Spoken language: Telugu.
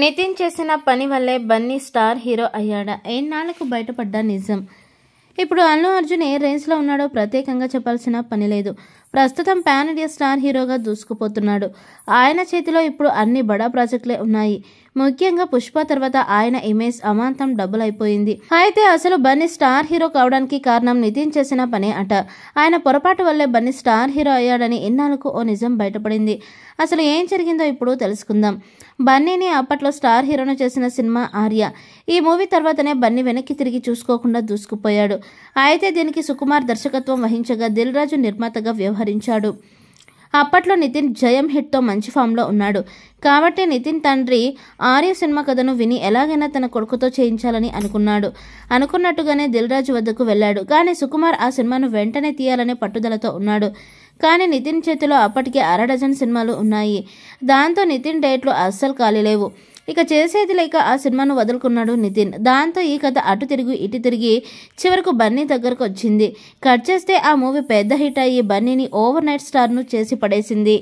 నితిన్ చేసిన పని వల్లే బన్నీ స్టార్ హీరో అయ్యాడా ఏనాళ్లకు బయటపడ్డా నిజం ఇప్పుడు అల్లు అర్జున్ ఏ రేంజ్లో ఉన్నాడో ప్రత్యేకంగా చెప్పాల్సిన పని లేదు ప్రస్తుతం పాన్ ఇండియా స్టార్ హీరోగా దూసుకుపోతున్నాడు ఆయన చేతిలో ఇప్పుడు అన్ని బడా ప్రాజెక్టులే ఉన్నాయి ముఖ్యంగా పుష్ప తర్వాత ఆయన ఇమేజ్ అమాంతం డబుల్ అయిపోయింది అయితే అసలు బన్నీ స్టార్ హీరో కావడానికి కారణం నితిన్ చేసిన పనే అట ఆయన పొరపాటు వల్లే బన్నీ స్టార్ హీరో అయ్యాడని ఇన్నాళ్ళకు ఓ నిజం బయటపడింది అసలు ఏం జరిగిందో ఇప్పుడు తెలుసుకుందాం బన్నీని అప్పట్లో స్టార్ హీరోను చేసిన సినిమా ఆర్య ఈ మూవీ తర్వాతనే బన్నీ వెనక్కి తిరిగి చూసుకోకుండా దూసుకుపోయాడు అయితే దీనికి సుకుమార్ దర్శకత్వం వహించగా దిల్ రాజు నిర్మాతగా వ్యవహరించాడు అప్పట్లో నితిన్ జయం హిట్తో మంచి ఫామ్లో ఉన్నాడు కాబట్టి నితిన్ తండ్రి ఆర్య సినిమా కథను విని ఎలాగైనా తన కొడుకుతో చేయించాలని అనుకున్నాడు అనుకున్నట్టుగానే దిల్రాజు వద్దకు వెళ్ళాడు కానీ సుకుమార్ ఆ సినిమాను వెంటనే తీయాలనే పట్టుదలతో ఉన్నాడు కానీ నితిన్ చేతిలో అప్పటికే అర డజన్ సినిమాలు ఉన్నాయి దాంతో నితిన్ డేట్లు అస్సలు ఖాళీ లేవు ఇక చేసేది లేక ఆ సినిమాను వదులుకున్నాడు నితిన్ దాంతో ఈ కథ అటు తిరిగి ఇటు తిరిగి చివరకు బన్నీ దగ్గరకు వచ్చింది కట్ చేస్తే ఆ మూవీ పెద్ద హిట్ అయ్యి బన్నీని ఓవర్ నైట్ స్టార్ను చేసి పడేసింది